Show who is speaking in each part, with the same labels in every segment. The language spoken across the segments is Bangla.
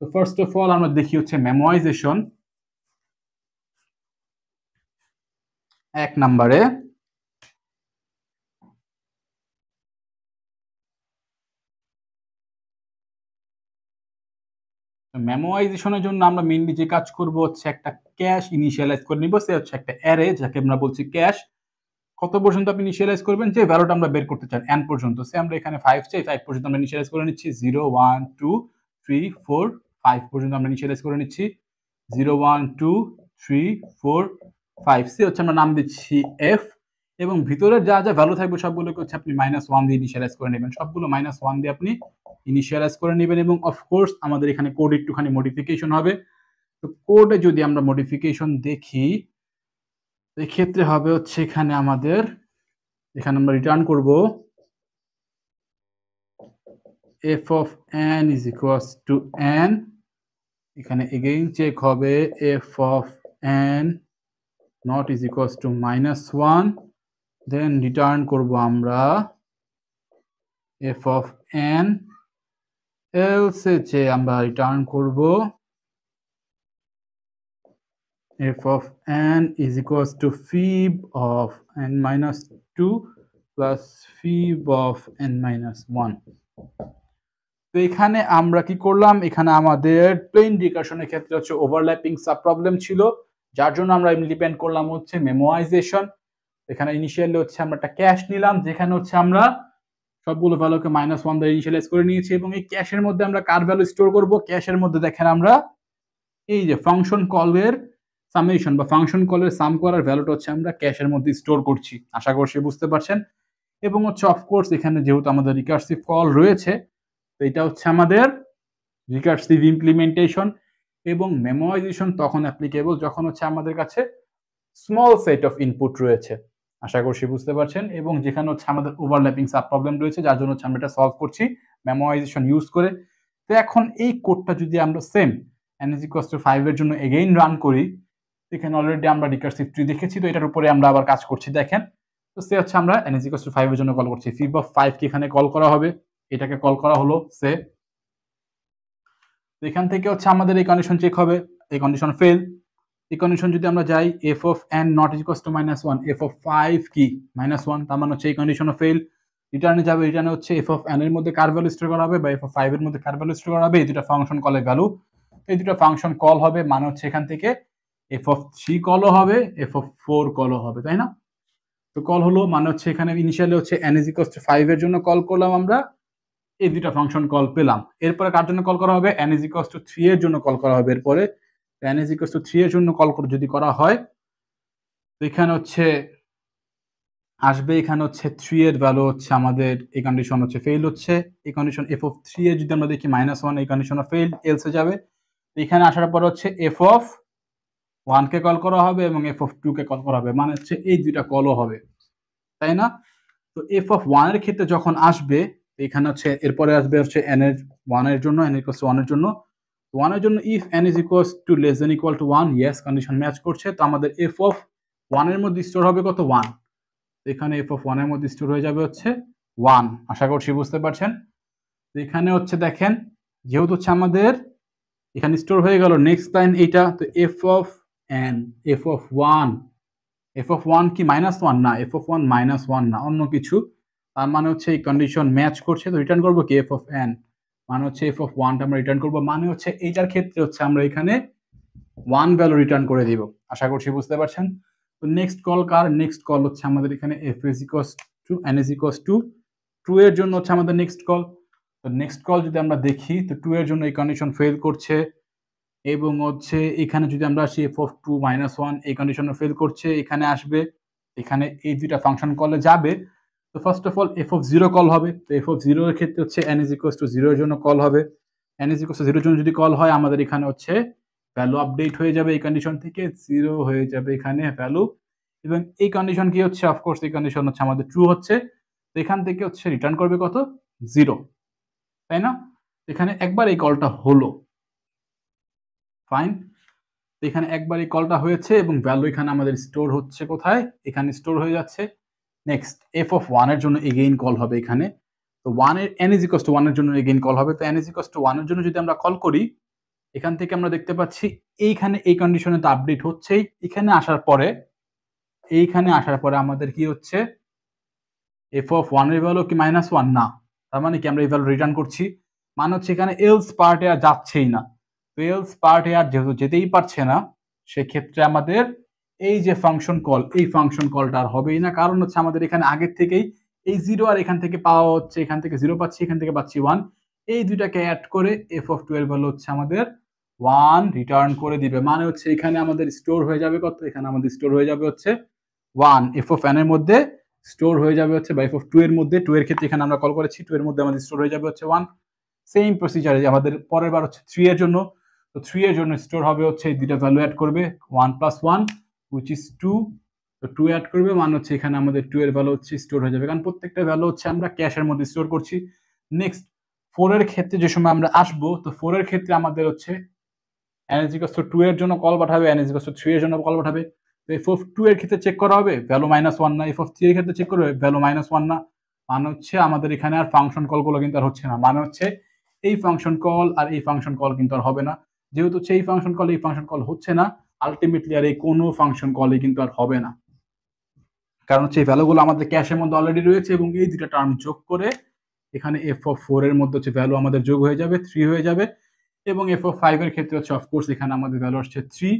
Speaker 1: তো ফার্স্ট অফ অল আমরা দেখি হচ্ছে মেমোরাইজেশন এক নম্বরে মেমোয়াইজেশনের জন্য আমরা মেনলি যে কাজ করব হচ্ছে একটা ক্যাশ ইনিশিয়ালাইজ করে নিব সে হচ্ছে একটা অ্যারে যাকে আমরা বলছি ক্যাশ কত পর্যন্ত আপনি ইনিশিয়ালাইজ করবেন যে ভ্যালুটা আমরা বের করতে চান এন পর্যন্ত সে আমরা এখানে ফাইভ চাই ফাইভ পর্যন্ত আমরা ইনিশিয়ালাইজ করে নিচ্ছি zero one two three four five পর্যন্ত আমরা ইনিশিয়ালাইজ করে নিচ্ছি zero one two three four five সি হচ্ছে আমরা নাম দিচ্ছি এফ এবং ভিতরে যা যা ভ্যালু থাকবে সবগুলোকে হচ্ছে আপনি মাইনাস ওয়ান দিয়ে ইনিশিয়ালাইজ করে নেবেন সবগুলো মাইনাস ওয়ান দিয়ে আপনি ইনিশিয়ালাইজ করে নেবেন এবং অফকোর্স আমাদের এখানে কোড একটুখানি মডিফিকেশন হবে তো কোডে যদি আমরা মডিফিকেশন দেখি এক্ষেত্রে হবে হচ্ছে এখানে আমাদের এখানে আমরা রিটার্ন করব f of n is equals to n এখানে এগেইন চেক হবে f of n not is equals to minus one then return করব আমরা এফ অফ এন এলসে চেয়ে আমরা রিটার্ন করব f of n is equals to fib of n minus two plus fib of n minus one তো এখানে আমরা কি করলাম এখানে আমাদের প্লেন ডিকাশনের ক্ষেত্রে হচ্ছে ওভারল্যাপিং সাব প্রবলেম ছিল যার জন্য আমরা ডিপেন্ড করলাম হচ্ছে মেমোয়াইজেশন এখানে ইনিশিয়ালি হচ্ছে আমরা একটা ক্যাশ নিলাম যেখানে হচ্ছে আমরা সবগুলো ভ্যালুকে মাইনাস ওয়ান দিয়ে ইনিশিয়ালাইজ করে নিয়েছি এবং এই ক্যাশের মধ্যে আমরা কার ভ্যালু স্টোর করব ক্যাশের মধ্যে দেখেন আমরা এই যে ফাংশন কলের সামেশন বা ফাংশন কলের সাম করার ভ্যালুটা হচ্ছে আমরা ক্যাশের মধ্যে স্টোর করছি আশা করছি বুঝতে পারছেন এবং হচ্ছে অফকোর্স এখানে যেহেতু আমাদের রিকার্সিভ কল রয়েছে তো এটা হচ্ছে আমাদের রিকার্সিভ ইমপ্লিমেন্টেশন এবং মেমোরাইজেশন তখন অ্যাপ্লিকেবল যখন হচ্ছে আমাদের কাছে স্মল সেট অফ ইনপুট রয়েছে আশা করছি বুঝতে পারছেন এবং যেখানে হচ্ছে আমাদের ওভারল্যাপিং সাব প্রবলেম রয়েছে যার জন্য হচ্ছে আমরা এটা সলভ করছি মেমোরাইজেশন ইউজ করে তো এখন এই কোডটা যদি আমরা সেম এনার্জি কস্ট ফাইভের জন্য এগেইন রান করি এখানে অলরেডি আমরা রিকার্সিভ ট্রি দেখেছি তো এটার উপরে আমরা আবার কাজ করছি দেখেন তো সে হচ্ছে আমরা এনার্জি কস্ট ফাইভের জন্য কল করছি ফি অফ ফাইভকে এখানে কল করা হবে এটাকে কল করা হলো সে এখান থেকে হচ্ছে আমাদের এই কন্ডিশন চেক হবে এই কন্ডিশন ফেল এই কন্ডিশন যদি আমরা যাই f of n not is cost minus one f of five কি মাইনাস ওয়ান তার মানে হচ্ছে এই কন্ডিশনও ফেল রিটার্নে যাবে রিটার্নে হচ্ছে এফ অফ এন এর মধ্যে কার ভ্যালু স্টোর করা হবে বা এফ অফ ফাইভ এর মধ্যে কার ভ্যালু স্টোর করা হবে এই দুটো ফাংশন কলের ভ্যালু এই দুটো ফাংশন কল হবে মানে হচ্ছে এখান থেকে এফ অফ থ্রি কলও হবে এফ অফ ফোর কলও হবে তাই না তো কল হলো মানে হচ্ছে এখানে ইনিশিয়ালি হচ্ছে এন ইজ টু ফাইভ এর জন্য কল করলাম আমরা এই দুটা ফাংশন কল পেলাম এরপরে কার জন্য কল করা হবে এন ইজ টু থ্রি এর জন্য কল করা হবে এরপরে এন ইজ টু থ্রি এর জন্য কল যদি করা হয় এখানে হচ্ছে আসবে এখানে হচ্ছে থ্রি এর ভ্যালু হচ্ছে আমাদের এই কন্ডিশন হচ্ছে ফেল হচ্ছে এই কন্ডিশন এফ অফ থ্রি এর যদি আমরা দেখি মাইনাস ওয়ান এই কন্ডিশন ফেল এলসে যাবে এখানে আসার পর হচ্ছে এফ অফ ওয়ানকে কল করা হবে এবং এফ অফ টুকে কল করা হবে মানে হচ্ছে এই দুইটা কলও হবে তাই না তো এফ অফ ওয়ানের ক্ষেত্রে যখন আসবে এখানে হচ্ছে এরপরে আসবে হচ্ছে এন এর ওয়ান এর জন্য এন ইকোয়াস ওয়ান এর জন্য ওয়ানের জন্য if n is equals to less than equal to one yes condition match করছে তো আমাদের এফ অফ ওয়ানের মধ্যে স্টোর হবে কত ওয়ান এখানে এফ অফ ওয়ানের মধ্যে স্টোর হয়ে যাবে হচ্ছে ওয়ান আশা করছি বুঝতে পারছেন এখানে হচ্ছে দেখেন যেহেতু হচ্ছে আমাদের এখানে স্টোর হয়ে গেল নেক্সট লাইন এইটা তো f of n f of one f of one কি মাইনাস ওয়ান না f of one minus one না অন্য কিছু তার মানে হচ্ছে এই কন্ডিশন ম্যাচ করছে তো রিটার্ন করবো কি এফ অফ এন মানে হচ্ছে এফ অফ ওয়ানটা আমরা রিটার্ন করবো মানে হচ্ছে এইটার ক্ষেত্রে হচ্ছে আমরা এখানে ওয়ান ভ্যালু রিটার্ন করে দিব আশা করছি বুঝতে পারছেন তো নেক্সট কল কার নেক্সট কল হচ্ছে আমাদের এখানে f is equals to n is equals to two two জন্য হচ্ছে আমাদের নেক্সট কল তো নেক্সট কল যদি আমরা দেখি তো টু এর জন্য এই কন্ডিশন ফেল করছে এবং হচ্ছে এখানে যদি আমরা আসি f of two minus one এই কন্ডিশনে ফেল করছে এখানে আসবে এখানে এই দুইটা ফাংশন কলে যাবে তো first of all f of zero call হবে তো এফ অফ জিরোর ক্ষেত্রে হচ্ছে এন ইজ ইকোয়াস টু জিরোর জন্য কল হবে এন ইজ ইকোয়াস টু জিরোর জন্য যদি কল হয় আমাদের এখানে হচ্ছে ভ্যালু আপডেট হয়ে যাবে এই কন্ডিশন থেকে জিরো হয়ে যাবে এখানে ভ্যালু এবং এই কন্ডিশন কি হচ্ছে অফকোর্স এই কন্ডিশন হচ্ছে আমাদের ট্রু হচ্ছে তো এখান থেকে হচ্ছে রিটার্ন করবে কত জিরো তাই না এখানে একবার এই কলটা হলো ফাইন এখানে একবার এই কলটা হয়েছে এবং ভ্যালু এখানে আমাদের স্টোর হচ্ছে কোথায় এখানে স্টোর হয়ে যাচ্ছে নেক্সট এফ অফ ওয়ানের জন্য এগেইন কল হবে এখানে তো ওয়ানের এন ইজ ইকস টু ওয়ানের জন্য এগেইন কল হবে তো এন ইজ ইকস টু ওয়ানের জন্য যদি আমরা কল করি এখান থেকে আমরা দেখতে পাচ্ছি এইখানে এই কন্ডিশনে তো আপডেট হচ্ছেই এখানে আসার পরে এইখানে আসার পরে আমাদের কি হচ্ছে এফ অফ ওয়ানের ভ্যালু কি মাইনাস ওয়ান না তার মানে কি আমরা এই ভ্যালু রিটার্ন করছি মানে হচ্ছে এখানে এলস পার্টে আর যাচ্ছেই না তো এলস পার্টে আর যেহেতু যেতেই পারছে না সেক্ষেত্রে আমাদের এই যে ফাংশন কল এই ফাংশন কলটা আর হবেই না কারণ হচ্ছে আমাদের এখানে আগের থেকেই এই জিরো আর এখান থেকে পাওয়া হচ্ছে এখান থেকে জিরো পাচ্ছি এখান থেকে পাচ্ছি ওয়ান এই দুইটাকে অ্যাড করে এফ অফ টুয়েলভ হলো হচ্ছে আমাদের ওয়ান রিটার্ন করে দিবে মানে হচ্ছে এখানে আমাদের স্টোর হয়ে যাবে কত এখানে আমাদের স্টোর হয়ে যাবে হচ্ছে ওয়ান এফ অফ এনের মধ্যে স্টোর হয়ে যাবে হচ্ছে বা এফ অফ টু এর মধ্যে টু এর ক্ষেত্রে এখানে আমরা কল করেছি টু এর মধ্যে আমাদের স্টোর হয়ে যাবে হচ্ছে ওয়ান সেম যে আমাদের পরের বার হচ্ছে থ্রি এর জন্য তো থ্রি এর জন্য স্টোর হবে হচ্ছে এই দুইটা ভ্যালু অ্যাড করবে one plus one which is two তো টু অ্যাড করবে মান হচ্ছে এখানে আমাদের টু এর ভ্যালু হচ্ছে স্টোর হয়ে যাবে কারণ প্রত্যেকটা ভ্যালু হচ্ছে আমরা ক্যাশের মধ্যে স্টোর করছি নেক্সট ফোর এর ক্ষেত্রে যে সময় আমরা আসবো তো ফোর এর ক্ষেত্রে আমাদের হচ্ছে এনএসিকস টু এর জন্য কল পাঠাবে এনএসিকস থ্রি এর জন্য কল পাঠাবে তো এফ অফ টু এর ক্ষেত্রে চেক করা হবে ভ্যালু মাইনাস ওয়ান না এফ অফ থ্রি এর ক্ষেত্রে চেক করবে ভ্যালু মাইনাস ওয়ান না মানে হচ্ছে আমাদের এখানে আর ফাংশন কলগুলো কিন্তু আর হচ্ছে না মানে হচ্ছে এই ফাংশন কল আর এই ফাংশন কল কিন্তু আর হবে না যেহেতু হচ্ছে এই ফাংশন কল এই ফাংশন কল হচ্ছে না আলটিমেটলি আর এই কোনো ফাংশন কলে কিন্তু আর হবে না কারণ হচ্ছে এই ভ্যালুগুলো আমাদের ক্যাশের মধ্যে অলরেডি রয়েছে এবং এই দুটা টার্ম যোগ করে এখানে এফ অফ ফোর এর মধ্যে হচ্ছে ভ্যালু আমাদের যোগ হয়ে যাবে থ্রি হয়ে যাবে এবং এফ অফ ফাইভ এর ক্ষেত্রে হচ্ছে অফকোর্স এখানে আমাদের ভ্যালু আসছে থ্রি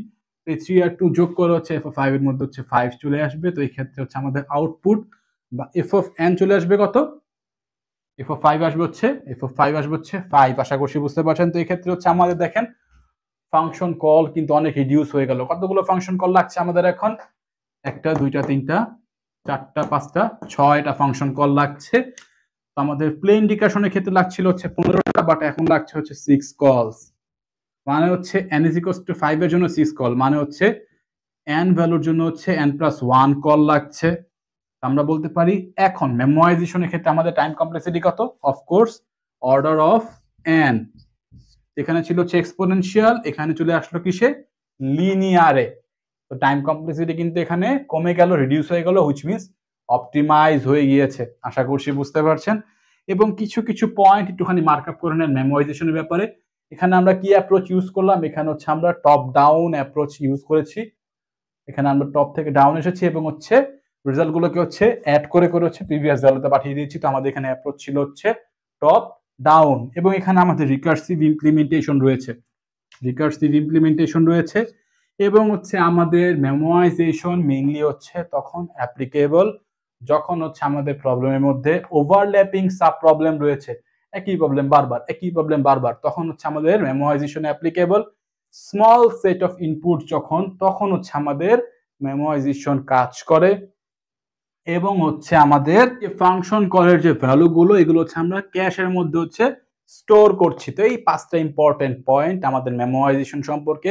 Speaker 1: এই থ্রি আর টু যোগ করে হচ্ছে এফ অফ ফাইভ এর মধ্যে হচ্ছে ফাইভ চলে আসবে তো এই ক্ষেত্রে হচ্ছে আমাদের আউটপুট বা এফ অফ এন চলে আসবে কত এফ অফ ফাইভ আসবে হচ্ছে এফ অফ ফাইভ আসবে হচ্ছে ফাইভ আশা করছি বুঝতে পারছেন তো এই ক্ষেত্রে হচ্ছে আমাদের দেখেন ফাংশন কল কিন্তু অনেক রিডিউস হয়ে গেল কতগুলো ফাংশন কল লাগছে আমাদের এখন একটা দুইটা তিনটা চারটা পাঁচটা ছয়টা ফাংশন কল লাগছে আমাদের প্লে ইন্ডিকেশনের ক্ষেত্রে লাগছিল হচ্ছে পনেরোটা বাট এখন লাগছে হচ্ছে সিক্স কলস মানে হচ্ছে এন ইজ ইকোস টু ফাইভের জন্য সিক্স কল মানে হচ্ছে এন ভ্যালুর জন্য হচ্ছে এন প্লাস ওয়ান কল লাগছে আমরা বলতে পারি এখন মেমোয়াইজেশনের ক্ষেত্রে আমাদের টাইম কমপ্লেক্সিটি কত অফকোর্স অর্ডার অফ এন এখানে ছিল হচ্ছে এক্সপোনেনশিয়াল এখানে চলে আসলো কিসে লিনিয়ারে তো টাইম কমপ্লেক্সিটি কিন্তু এখানে কমে গেল রিডিউস হয়ে গেল হুইচ মিনস অপটিমাইজ হয়ে গিয়েছে আশা করছি বুঝতে পারছেন এবং কিছু কিছু পয়েন্ট একটুখানি মার্ক আপ করে নেন মেমোরাইজেশনের ব্যাপারে এখানে আমরা কি অ্যাপ্রোচ ইউজ করলাম এখানে হচ্ছে আমরা টপ ডাউন অ্যাপ্রোচ ইউজ করেছি এখানে আমরা টপ থেকে ডাউন এসেছি এবং হচ্ছে রেজাল্টগুলোকে হচ্ছে অ্যাড করে করে হচ্ছে প্রিভিয়াস ভ্যালুতে পাঠিয়ে দিয়েছি তো আমাদের এখানে অ্যাপ্রোচ ছিল হচ্ছে টপ ডাউন এবং এখানে আমাদের রিকার্সিভ ইমপ্লিমেন্টেশন রয়েছে রিকার্সিভ ইমপ্লিমেন্টেশন রয়েছে এবং হচ্ছে আমাদের মেমোয়াইজেশন মেইনলি হচ্ছে তখন অ্যাপ্লিকেবল যখন হচ্ছে আমাদের প্রবলেমের মধ্যে ওভারল্যাপিং সাব প্রবলেম রয়েছে একই প্রবলেম বারবার একই প্রবলেম বারবার তখন হচ্ছে আমাদের memoization applicable small set of input যখন তখন হচ্ছে আমাদের মেমোয়াইজেশন কাজ করে এবং হচ্ছে আমাদের যে ফাংশন কলের যে ভ্যালুগুলো এগুলো হচ্ছে আমরা ক্যাশের মধ্যে হচ্ছে স্টোর করছি তো এই পাঁচটা ইম্পর্টেন্ট পয়েন্ট আমাদের মেমোরাইজেশন সম্পর্কে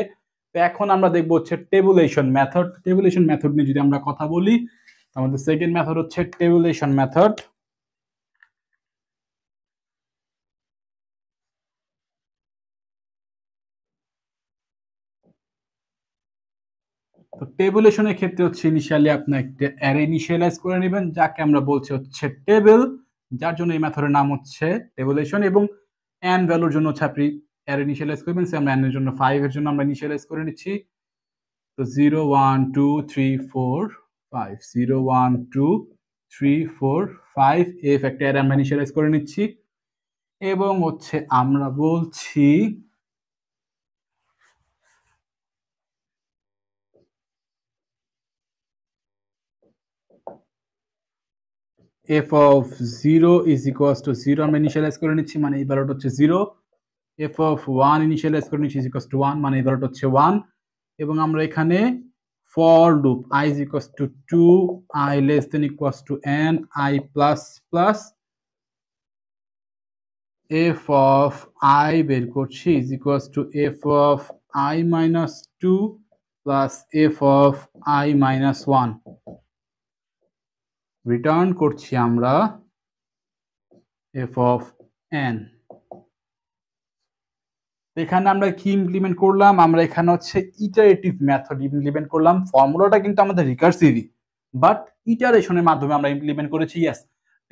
Speaker 1: তো এখন আমরা দেখবো হচ্ছে টেবুলেশন মেথড টেবুলেশন মেথড নিয়ে যদি আমরা কথা বলি আমাদের সেকেন্ড মেথড হচ্ছে টেবুলেশন মেথড তো টেবুলেশনের ক্ষেত্রে হচ্ছে ইনিশিয়ালি আপনি একটা অ্যারে ইনিশিয়ালাইজ করে নেবেন যাকে আমরা বলছি হচ্ছে টেবিল যার জন্য এই মেথডের নাম হচ্ছে টেবুলেশন এবং অ্যান ভ্যালুর জন্য হচ্ছে আপনি অ্যারে ইনিশিয়ালাইজ করবেন সে আমরা অ্যানের জন্য ফাইভের এর জন্য আমরা ইনিশিয়ালাইজ করে নিচ্ছি তো zero one two three four five zero one two three four five f একটা অ্যারে আমরা ইনিশিয়ালাইজ করে নিচ্ছি এবং হচ্ছে আমরা বলছি f of zero is equals to zero আমরা ইনিশিয়ালাইজ করে নিচ্ছি মানে এই ভ্যালুটা হচ্ছে zero f of one initialize করে নিচ্ছি ইজ ইকোয়াস টু ওয়ান মানে এই ভ্যালুটা হচ্ছে ওয়ান এবং আমরা এখানে for loop i is equals to two i less than equals to n i plus plus f of i বের করছি is equals to f of i minus two plus f of i minus one return করছি আমরা এফ অফ এন এখানে আমরা কি ইমপ্লিমেন্ট করলাম আমরা এখানে হচ্ছে ইটারেটিভ মেথড ইমপ্লিমেন্ট করলাম ফর্মুলাটা কিন্তু আমাদের রিকার্সিভি বাট ইটারেশনের মাধ্যমে আমরা ইমপ্লিমেন্ট করেছি ইয়াস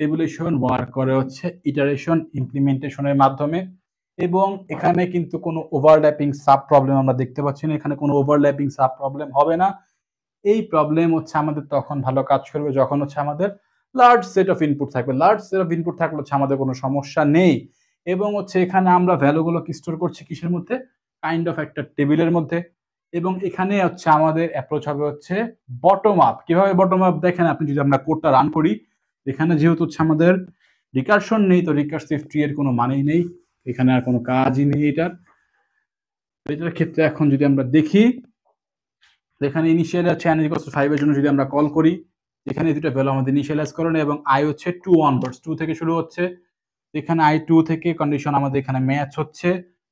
Speaker 1: রেভুলেশন ওয়ার্ক করে হচ্ছে ইটারেশন ইমপ্লিমেন্টেশনের মাধ্যমে এবং এখানে কিন্তু কোনো ওভারল্যাপিং সাব প্রবলেম আমরা দেখতে পাচ্ছি না এখানে কোনো ওভারল্যাপিং সাব প্রবলেম হবে না এই প্রবলেম হচ্ছে আমাদের তখন ভালো কাজ করবে যখন হচ্ছে আমাদের লার্জ সেট অফ ইনপুট থাকবে লার্জ সেট অফ ইনপুট থাকলে হচ্ছে আমাদের কোনো সমস্যা নেই এবং হচ্ছে এখানে আমরা ভ্যালুগুলো স্টোর করছি কিসের মধ্যে কাইন্ড অফ একটা টেবিলের মধ্যে এবং এখানে হচ্ছে আমাদের অ্যাপ্রোচ হবে হচ্ছে বটম আপ কিভাবে বটম আপ দেখেন আপনি যদি আমরা কোডটা রান করি এখানে যেহেতু হচ্ছে আমাদের রিকার্শন নেই তো রিকার্সিভ ট্রি এর কোনো মানেই নেই এখানে আর কোনো কাজই নেই এটার এটার ক্ষেত্রে এখন যদি আমরা দেখি যেখানে ইনিশিয়াল হচ্ছে এনার্জি কস্ট ফাইভের জন্য যদি আমরা কল করি এখানে দুটো ভ্যালু আমাদের ইনিশিয়ালাইজ করে এবং আই হচ্ছে টু অনওয়ার্ডস টু থেকে শুরু হচ্ছে এখানে আই টু থেকে কন্ডিশন আমাদের এখানে ম্যাচ হচ্ছে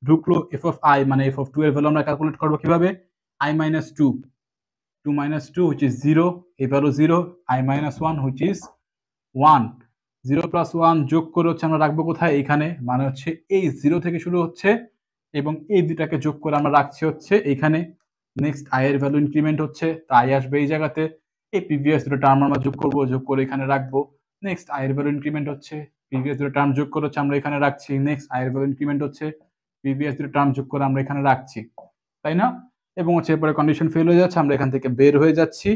Speaker 1: ঢুকলো এফ অফ আই মানে এফ অফ টু এর ভ্যালু আমরা ক্যালকুলেট করবো কিভাবে i minus two two minus two which zero এই value zero i minus one which is one zero plus one যোগ করে হচ্ছে আমরা রাখবো কোথায় এখানে মানে হচ্ছে এই জিরো থেকে শুরু হচ্ছে এবং এই দুটাকে যোগ করে আমরা রাখছি হচ্ছে এইখানে নেক্সট আই এর ভ্যালু ইনক্রিমেন্ট হচ্ছে তো আই আসবে এই জায়গাতে এই প্রিভিয়াস দুটো টার্ম আমরা যোগ করবো যোগ করে এখানে রাখবো নেক্সট আই এর ভ্যালু ইনক্রিমেন্ট হচ্ছে প্রিভিয়াস দুটো টার্ম যোগ করে হচ্ছে আমরা এখানে রাখছি নেক্সট আই এর ভ্যালু ইনক্রিমেন্ট হচ্ছে প্রিভিয়াস দুটো টার্ম যোগ করে আমরা এখানে রাখছি তাই না এবং হচ্ছে এরপরে কন্ডিশন ফেল হয়ে যাচ্ছে আমরা এখান থেকে বের হয়ে যাচ্ছি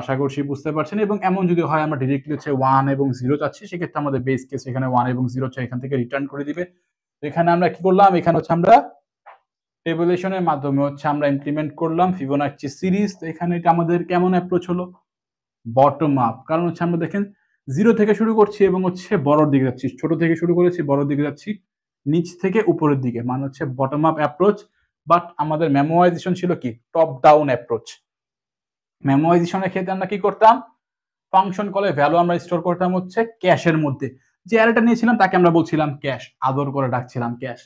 Speaker 1: আশা করছি বুঝতে পারছেন এবং এমন যদি হয় আমরা ডিরেক্টলি হচ্ছে ওয়ান এবং জিরো চাচ্ছি সেক্ষেত্রে আমাদের বেস কেস এখানে ওয়ান এবং জিরো হচ্ছে এখান থেকে রিটার্ন করে দিবে এখানে আমরা কি করলাম এখানে হচ্ছে আমরা টেবুলেশনের মাধ্যমে হচ্ছে আমরা ইমপ্লিমেন্ট করলাম ফিবোনাচ্ছি সিরিজ তো এখানে এটা আমাদের কেমন অ্যাপ্রোচ হলো বটম আপ কারণ হচ্ছে আমরা দেখেন জিরো থেকে শুরু করছি এবং হচ্ছে বড়োর দিকে যাচ্ছি ছোট থেকে শুরু করেছি বড়োর দিকে যাচ্ছি নিচ থেকে উপরের দিকে মানে হচ্ছে বটম আপ অ্যাপ্রোচ বাট আমাদের মেমোয়াইজেশন ছিল কি টপ ডাউন অ্যাপ্রোচ মেমোয়াইজেশনের ক্ষেত্রে আমরা কি করতাম ফাংশন কলে ভ্যালু আমরা স্টোর করতাম হচ্ছে ক্যাশের মধ্যে যে অ্যারেটা নিয়েছিলাম তাকে আমরা বলছিলাম ক্যাশ আদর করে ডাকছিলাম ক্যাশ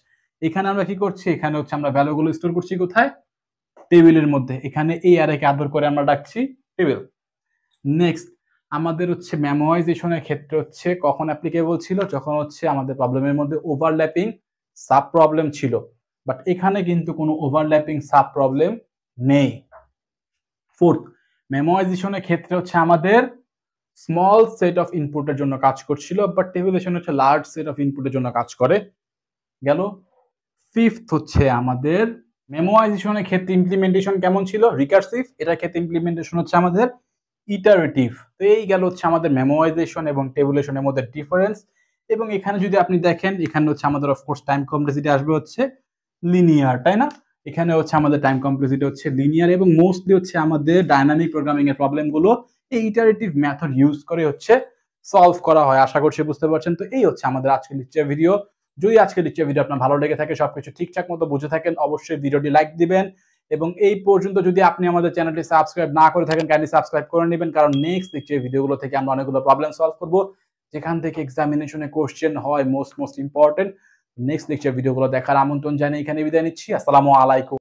Speaker 1: এখানে আমরা কি করছি এখানে হচ্ছে আমরা ভ্যালুগুলো স্টোর করছি কোথায় টেবিলের মধ্যে এখানে এই অ্যারেকে আদর করে আমরা ডাকছি টেবিল নেক্সট আমাদের হচ্ছে মেমোয়াইজেশনের ক্ষেত্রে হচ্ছে কখন অ্যাপ্লিকেবল ছিল যখন হচ্ছে আমাদের প্রবলেমের মধ্যে ওভারল্যাপিং সাব প্রবলেম ছিল বাট এখানে কিন্তু কোনো ওভারল্যাপিং সাব প্রবলেম নেই ফোর্থ মেমোয়াইজেশনের ক্ষেত্রে হচ্ছে আমাদের স্মল সেট অফ ইনপুটের জন্য কাজ করছিল বাট টেবিলেশন হচ্ছে লার্জ সেট অফ ইনপুটের জন্য কাজ করে গেল ফিফথ হচ্ছে আমাদের মেমোয়াইজেশনের ক্ষেত্রে ইমপ্লিমেন্টেশন কেমন ছিল রিকার্সিভ এটার ক্ষেত্রে ইমপ্লিমেন্টেশন হচ্ছে আমাদের ইটারেটিভ তো এই গেল হচ্ছে আমাদের মেমোয়াইজেশন এবং টেবুলেশনের মধ্যে ডিফারেন্স এবং এখানে যদি আপনি দেখেন এখানে হচ্ছে আমাদের অফকোর্স টাইম কমপ্লেক্সিটি আসবে হচ্ছে লিনিয়ার তাই না এখানে হচ্ছে আমাদের টাইম কমপ্লেক্সিটি হচ্ছে লিনিয়ার এবং মোস্টলি হচ্ছে আমাদের ডাইনামিক প্রোগ্রামিং এর প্রবলেমগুলো এই ইটারেটিভ মেথড ইউজ করে হচ্ছে সলভ করা হয় আশা করছি বুঝতে পারছেন তো এই হচ্ছে আমাদের আজকের লেকচার ভিডিও যদি আজকে দিচ্ছে ভিডিও আপনার ভালো লেগে থাকে সবকিছু ঠিকঠাক মতো বুঝে থাকেন অবশ্যই ভিডিওটি লাইক দিবেন এবং এই পর্যন্ত যদি আপনি আমাদের চ্যানেলটি সাবস্ক্রাইব না করে থাকেন কাইন্ডলি সাবস্ক্রাইব করে নেবেন কারণ নেক্সট দিচ্ছে ভিডিওগুলো থেকে আমরা অনেকগুলো প্রবলেম সলভ করবো যেখান থেকে এক্সামিনেশনে কোশ্চেন হয় most most important next lecture ভিডিওগুলো দেখার আমন্ত্রণ জানিয়ে এখানে বিদায় নিচ্ছি আসসালামু আলাইকুম